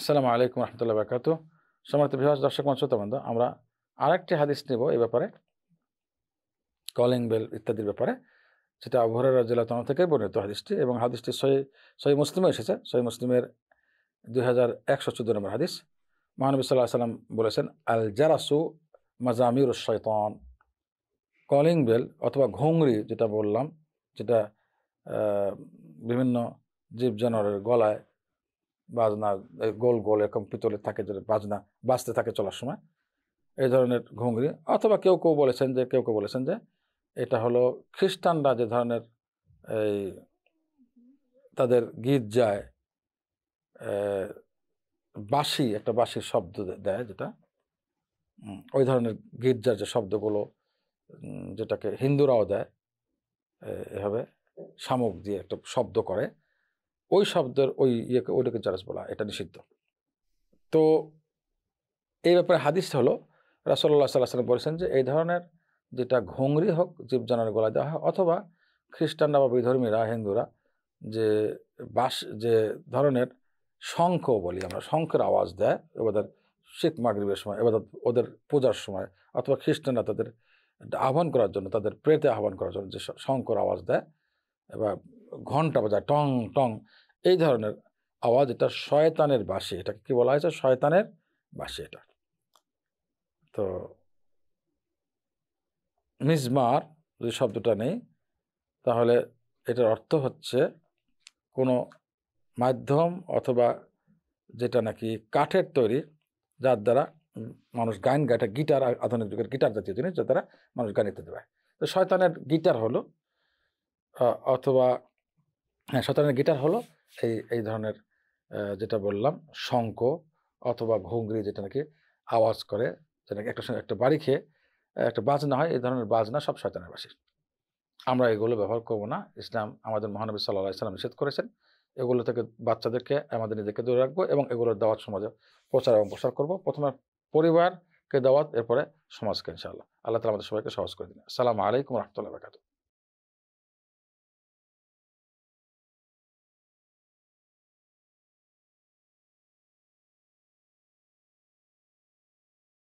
আসসালামু আলাইকুম রহমতুল্লাহ বাকাত সমর্থ বিভাগ দর্শক মঞ্চতবন্ধ আমরা আরেকটি হাদিস নেব এ ব্যাপারে কলিং বেল ইত্যাদির ব্যাপারে সেটা আবহরের জেলা তন থেকে বর্ণিত হাদিসটি এবং হাদিসটি সই সই মুসলিমে এসেছে সই মুসলিমের দুই হাজার একশো চোদ্দো নম্বর হাদিস মহানবী সাল্লাহ সাল্লাম বলেছেন আল জারাসু মাজামির শৈতন কলিং বেল অথবা ঘুংরি যেটা বললাম যেটা বিভিন্ন জীব জানোয়ারের গলায় বাজনা গোল গোল এরকম পিতলে থাকে যেটা বাজনা বাজতে থাকে চলার সময় এই ধরনের ঘুঙরি অথবা কেউ কেউ বলেছেন যে কেউ কেউ বলেছেন যে এটা হলো খ্রিস্টানরা যে ধরনের এই তাদের গীত যায় বাঁশি একটা বাঁশির শব্দ দেয় যেটা ওই ধরনের গির্জার যে শব্দগুলো যেটাকে হিন্দুরাও দেয় এভাবে শামুক দিয়ে একটা শব্দ করে ওই শব্দের ওই ইয়েকে ওইটাকে জারাজ বলা এটা নিষিদ্ধ তো এই ব্যাপারে হাদিস হলো রাসল্লা সাল্লাহ বলেছেন যে এই ধরনের যেটা ঘুংরি হোক জীবজানার গলায় দেওয়া হয় অথবা খ্রিস্টানরা বা বিধর্মীরা হিন্দুরা যে বাস যে ধরনের শঙ্খ বলি আমরা শঙ্খের আওয়াজ দেয় এবার শিখ মাগরীবের সময় এবার ওদের পূজার সময় অথবা খ্রিস্টানরা তাদের আহ্বান করার জন্য তাদের প্রেতে আহ্বান করার জন্য যে শঙ্কর আওয়াজ দেয় এবার ঘন্টা বাজায় টং টং এই ধরনের আওয়াজ এটা শয়তানের বাসে এটাকে কী বলা হয়েছে শয়তানের বাসে এটা তো মিজমার যদি শব্দটা নেই তাহলে এটার অর্থ হচ্ছে কোনো মাধ্যম অথবা যেটা নাকি কাঠের তৈরি যার দ্বারা মানুষ গান গায় এটা গিটার আধুনিক যুগের গিটার জাতীয় জিনিস যার দ্বারা মানুষ গান ইত্যাদি পায় তো শয়তানের গিটার হলো অথবা হ্যাঁ সতরানের গিটার হলো এই এই ধরনের যেটা বললাম শঙ্ক অথবা ঘুঙ্গরি যেটা নাকি আওয়াজ করে যেটা নাকি একটা একটা বাড়ি খেয়ে একটা বাজনা হয় এই ধরনের বাজনা সব শয়তানের বাসির আমরা এগুলো ব্যবহার করবো না ইসলাম আমাদের মহানবী সাল্লাহ ইসলাম নিষেধ করেছেন এগুলো থেকে বাচ্চাদেরকে আমাদের নিজেকে দূরে রাখবো এবং এগুলোর দাওয়াত সমাজে প্রচার এবং প্রসার করবো প্রথমে পরিবারকে দাওয়াত এরপরে সমাজকে ইনশাআল্লাহ আল্লাহ তালা আমাদের সবাইকে সহজ করে দিন আসসালামু আলাইকুম রহমতুল্লাহ বাকাতু